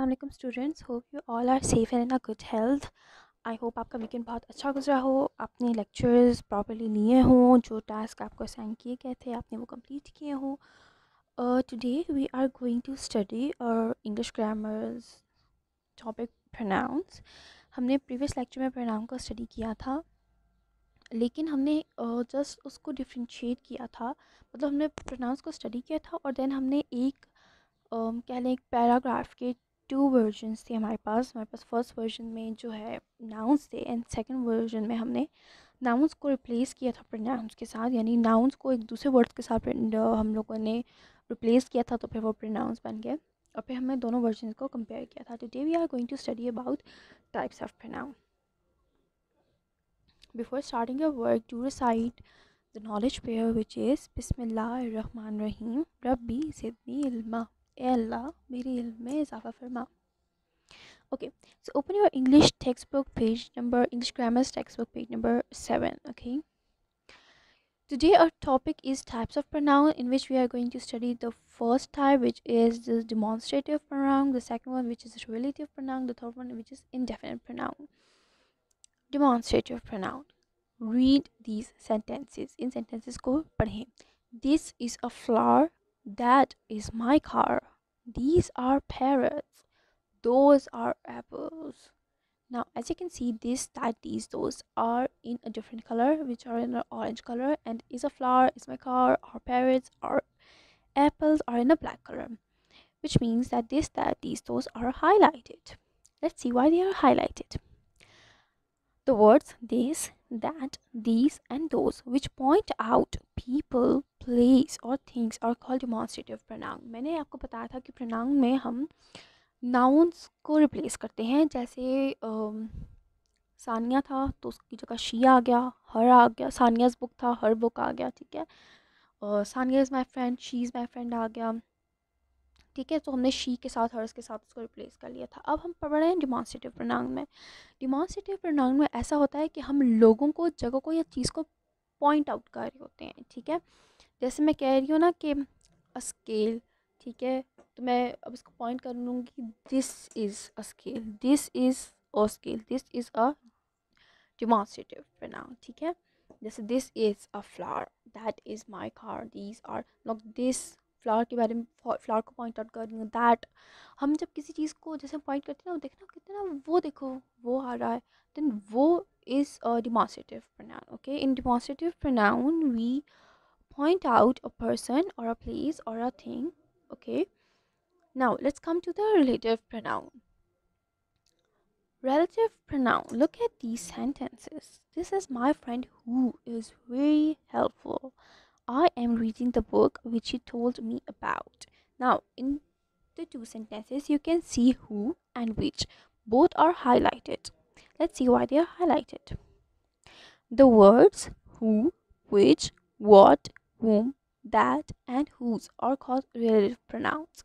अल्लाम students hope you all are safe and in a good health I hope आपका weekend बहुत अच्छा गुजरा हो आपने लेक्चर्स प्रॉपरली लिए हों जो टास्क आपको असाइन किए गए थे आपने वो कम्प्लीट किए हों today we are going to study our English grammar's topic pronouns हमने प्रीवियस लेक्चर में प्रोनाउन का स्टडी किया था लेकिन हमने जस्ट uh, उसको डिफ्रेंशिएट किया था मतलब हमने प्रोनाउंस को स्टडी किया था और देन हमने एक um, कह लें एक पैराग्राफ के टू वर्जन्स थे हमारे पास हमारे पास फर्स्ट वर्जन में जो है नाउन्स थे एंड सेकेंड वर्जन में हमने नाउंस को रिप्लेस किया था प्रनाउंस के साथ यानी नाउंस को एक दूसरे वर्ड्स के साथ हम लोगों ने रिप्लेस किया था तो फिर वो प्रनाउंस बन गए और फिर हमने दोनों वर्जन को कंपेयर किया था today we are going to study about types of pronoun before starting your work to recite the knowledge prayer which is बिसमिल्लाह रहमान रहीम रब्बी सिद्नी इल्मा Allah, मेरी इल्म में इजाफा फरमा okay so open your textbook page number, page number English grammar textbook page Today our topic is types of pronoun in which we are going to study the first type which is the demonstrative pronoun, the second one which is relative pronoun, the third one which is indefinite pronoun. Demonstrative pronoun. Read these sentences. In sentences go padhe. This is a flower. That is my car. These are parrots. Those are apples. Now, as you can see, these that these those are in a different color, which are in an orange color, and is a flower, is my car, or parrots, or apples are in a black color, which means that this that these those are highlighted. Let's see why they are highlighted. The words this, that, these, and those, which point out people, place और things are call demonstrative pronoun मैंने आपको बताया था कि प्रणांग में हम nouns को replace करते हैं जैसे सानिया था तो उसकी जगह शी आ गया हर आ गया सानियाज़ बुक था हर बुक आ गया ठीक है Sania is my friend she is my friend आ गया ठीक है तो हमने शी के साथ हर्स के साथ उसको रिप्लेस कर लिया था अब हम पढ़ रहे हैं डिमॉन्स्ट्रेटिव प्रणांग में डिमॉन्स्ट्रेटिव प्रणांग में ऐसा होता है कि हम लोगों को जगह को या चीज़ को पॉइंट आउट कर रहे होते हैं ठीक है जैसे मैं कह रही हूँ ना कि अ स्केल ठीक है तो मैं अब इसको पॉइंट कर लूँगी this is a scale this is a scale this is a demonstrative pronoun ठीक है जैसे this is a flower that is my car this are lock this flower के बारे में फ्लावर को पॉइंट आउट कर रही हूँ दैट हम जब किसी चीज़ को जैसे पॉइंट करते हैं ना देखना कहते हैं ना वो देखो वो आ रहा है देन वो is a demonstrative pronoun okay in demonstrative pronoun we point out a person or a place or a thing okay now let's come to the relative pronoun relative pronoun look at these sentences this is my friend who is very helpful i am reading the book which he told me about now in the two sentences you can see who and which both are highlighted let's see why they are highlighted the words who which what whom, that, and whose are called relative pronouns.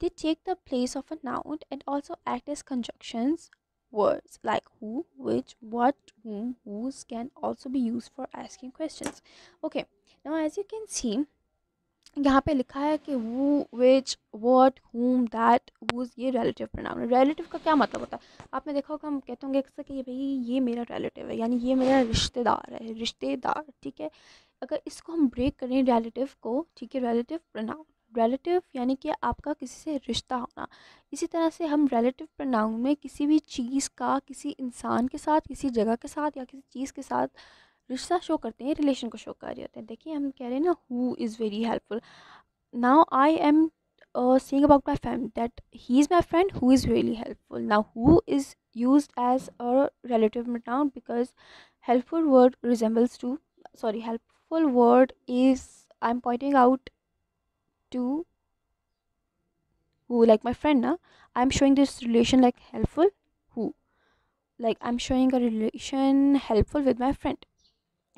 They take the place of a noun and also act as conjunctions. Words like who, which, what, whom, whose can also be used for asking questions. Okay, now as you can see, यहाँ पे लिखा है कि वो which what whom that whose ये relative pronoun है relative का क्या मतलब होता है आपने देखा होगा हम कहते होंगे अक्सर कि भाई ये मेरा रिलेटिव है यानी ये मेरा रिश्तेदार है रिश्तेदार ठीक है अगर इसको हम ब्रेक करें रिलेटिव को ठीक है रिलेटिव प्रोनाउन रिलेटिव यानी कि आपका किसी से रिश्ता होना इसी तरह से हम रिलेटिव प्रोनाउन में किसी भी चीज़ का किसी इंसान के साथ किसी जगह के साथ या किसी चीज़ के साथ रिश्ता शो करते हैं रिलेशन को शो कर रहे होते हैं देखिए हम कह रहे हैं ना who is very helpful now I am saying about my friend that he is my friend who is really helpful now who is use as a relative pronoun because helpful word resembles to sorry help helpful word is I'm pointing out to who, like my friend, na? I'm showing this relation like helpful who. Like I'm showing a relation helpful with my friend.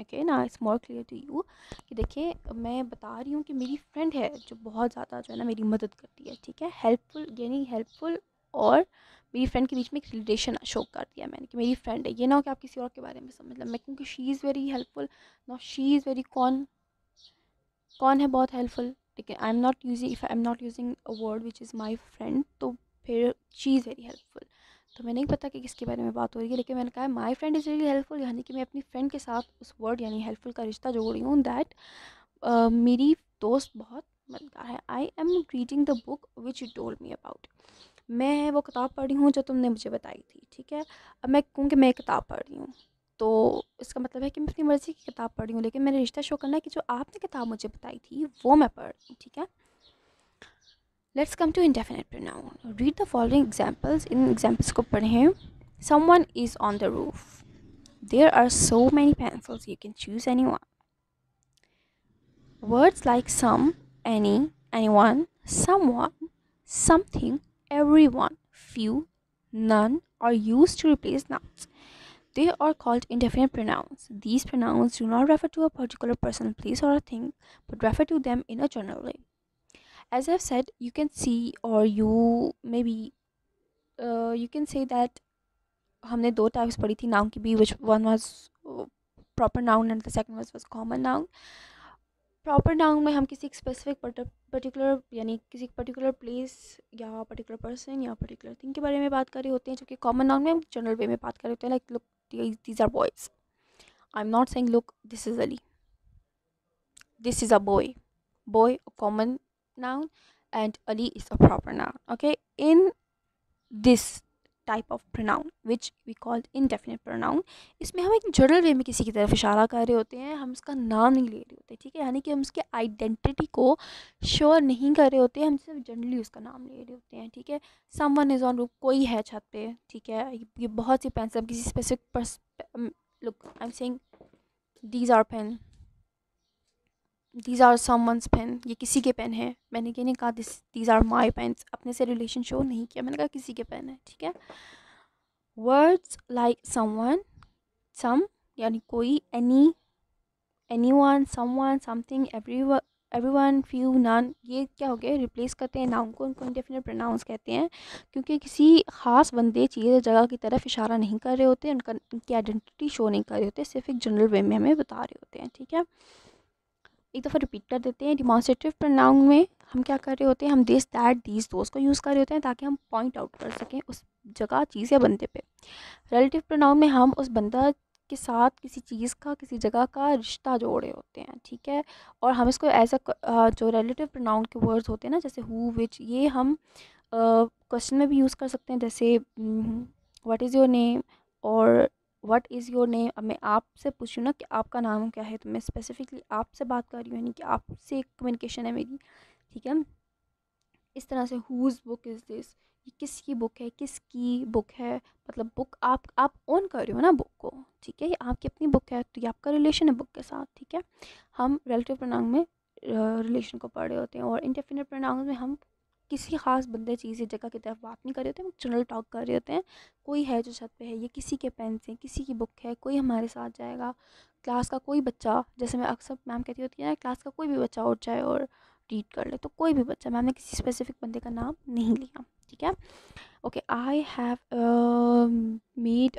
Okay ना it's more clear to you कि देखिए मैं बता रही हूँ कि मेरी friend है जो बहुत ज़्यादा जो है ना मेरी मदद करती है ठीक है हेल्पफुल यानी हेल्पफुल और मेरी फ्रेंड के बीच में एक रिलेशन शो कर दिया मैंने कि मेरी फ्रेंड है ये ना हो कि आप किसी और के बारे में समझ लें मैं क्योंकि she is very helpful not she is very कौन कौन है बहुत हेल्पफुल ठीक है I am not using if I am not using a word which is my friend तो फिर शी इज़ वेरी हेल्पफुल तो मैं नहीं पता कि किसके बारे में बात हो रही है लेकिन मैंने कहा my friend is really helpful यानी कि मैं अपनी फ्रेंड के साथ उस वर्ड यानी हेल्पफुल का रिश्ता जोड़ रही हूँ दैट मेरी दोस्त बहुत मददगार है I am reading the book which you told me about मैं वो किताब पढ़ी हूँ जो तुमने मुझे बताई थी ठीक है अब मैं कहूँ कि मैं किताब पढ़ रही हूँ तो इसका मतलब है कि मैं अपनी मर्ज़ी की किताब पढ़ रही हूँ लेकिन मैंने रिश्ता शो करना है कि जो आपने किताब मुझे बताई थी वो मैं पढ़ रही हूँ ठीक है let's come to indefinite pronoun read the following examples इन एग्जाम्पल्स को पढ़ें someone is on the roof there are so many pencils you can choose any one words like some any anyone someone something everyone. Few, none are used to replace nouns. They are called indefinite pronouns. These pronouns do not refer to a particular person, place, or a thing, but refer to them in a general way. As I've said, you can see or you maybe uh, you can say that हमने दो types पढ़ी थी noun की भी which one was proper noun and the second was was common noun proper noun में हम किसी एक स्पेसिफिक पर्टिकुलर यानी किसी पर्टिकुलर प्लेस या पर्टिकुलर पर्सन या पर्टिकुलर थिंग के बारे में बात कर रहे होते हैं जो कि कॉमन नाउन में हम जनरल वे में बात कर रहे होते हैं like look these are boys I am not saying look this is Ali this is a boy boy common noun and Ali is a proper noun okay in this type of pronoun which we called indefinite pronoun इसमें हम एक general वे में किसी की तरफ इशारा कर रहे होते हैं हम उसका नाम नहीं ले रहे होते ठीक है यानी कि हम उसकी आइडेंटिटी को श्योर नहीं कर रहे होते हम सिर्फ जनरली उसका नाम ले रहे होते हैं ठीक है सम वन इज़ ऑन रूप कोई है छत पे ठीक है ये बहुत सी पेन सब किसी specific look I am saying these are pen these are someone's pen ये किसी के पेन है मैंने ये नहीं कहा this these are my pen अपने से रिलेशन शो नहीं किया मैंने कहा किसी के पेन है ठीक है वर्ड्स लाइक समवन सम यानी कोई any anyone someone something every everyone few none ये क्या हो गया रिप्लेस करते हैं नाउन को उनको इंडेफिनेट प्रोनाउंस कहते हैं क्योंकि किसी खास बंदे चीज़ जगह की तरफ इशारा नहीं कर रहे होते उनका उनकी आइडेंटिटी शो नहीं कर रहे होते सिर्फ एक जनरल वे में हमें बता रहे होते हैं ठीक है एक दफ़ा रिपीट कर देते हैं डिमॉन्स्ट्रेटिव प्रोनाउन में हम क्या कर रहे होते हैं हम दिस दैट दिस दोस्त को यूज़ कर रहे होते हैं ताकि हम पॉइंट आउट कर सकें उस जगह चीज़ या बंदे पे रिलेटिव प्रोनाउन में हम उस बंदा के साथ किसी चीज़ का किसी जगह का रिश्ता जोड़े होते हैं ठीक है और हम इसको एज अ जो रिलेटिव प्रोनाउन के वर्ड्स होते हैं ना जैसे हु विच ये हम क्वेश्चन में भी यूज़ कर सकते हैं जैसे वट इज़ योर नेम और व्हाट इज़ योर नेम अब मैं आपसे पूछूँ ना कि आपका नाम क्या है तो मैं स्पेसिफ़िकली आपसे बात कर रही हूँ यानी कि आपसे कम्युनिकेशन है मेरी ठीक है इस तरह से हुज़ बुक इज़ दिस ये किसकी बुक है किसकी बुक है मतलब बुक आप आप ओन कर रहे हो ना बुक को ठीक है ये आपकी अपनी बुक है तो ये आपका रिलेशन है बुक के साथ ठीक है हम रिलेटिव प्रोनाउन में रिलेशन को पढ़ रहे होते हैं और इंडेफिनेट प्रोनाउन में हम किसी ख़ास बंदे चीज़ या जगह की तरफ बात नहीं कर रहे होते हम जनरल टॉक कर रहे होते हैं कोई है जो छत पे है ये किसी के पेन से किसी की बुक है कोई हमारे साथ जाएगा क्लास का कोई बच्चा जैसे मैं अक्सर मैम कहती होती है ना क्लास का कोई भी बच्चा उठ जाए और रीड कर ले तो कोई भी बच्चा मैम ने किसी स्पेसिफिक बंदे का नाम नहीं लिया ठीक है okay I have made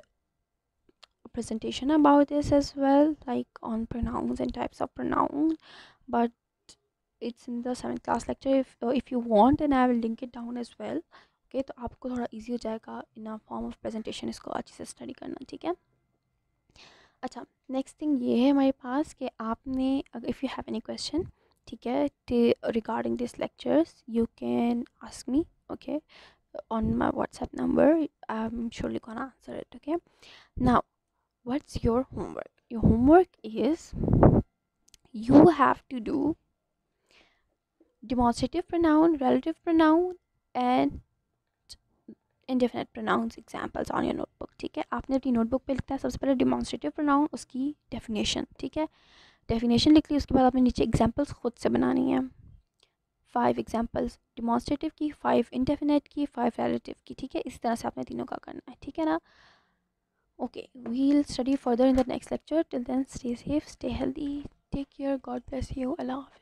presentation about this as well like on pronouns and types of pronouns but it's in the seventh class lecture if if you want and I will link it down as well okay तो आपको थोड़ा easy हो जाएगा in a form of presentation इसको अच्छे से study करना ठीक है अच्छा नेक्स्ट थिंग ये है हमारे पास कि आपने if you have any question ठीक है regarding this lectures you can ask me okay on on my WhatsApp number. I'm surely कॉन answer it okay Now, what's your homework your homework is you have to do demonstrative pronoun, relative pronoun and indefinite pronouns examples on your book ठीक है आपने अपनी notebook पे लिखता है सबसे पहले डिमॉन्स्ट्रेटिव प्रोनाउन उसकी डेफिनेशन ठीक है डेफिनेशन लिख ली उसके बाद आपने नीचे एग्जाम्पल्स खुद से बनानी है फाइव एग्जाम्पल्स डिमॉन्स्ट्रेटिव की फाइव इंडेफिनेट की फाइव रेलेटिव की ठीक है इसी तरह से आपने तीनों का करना है ठीक है ना okay we'll study further in the next lecture till then stay safe stay healthy take care God bless you Allah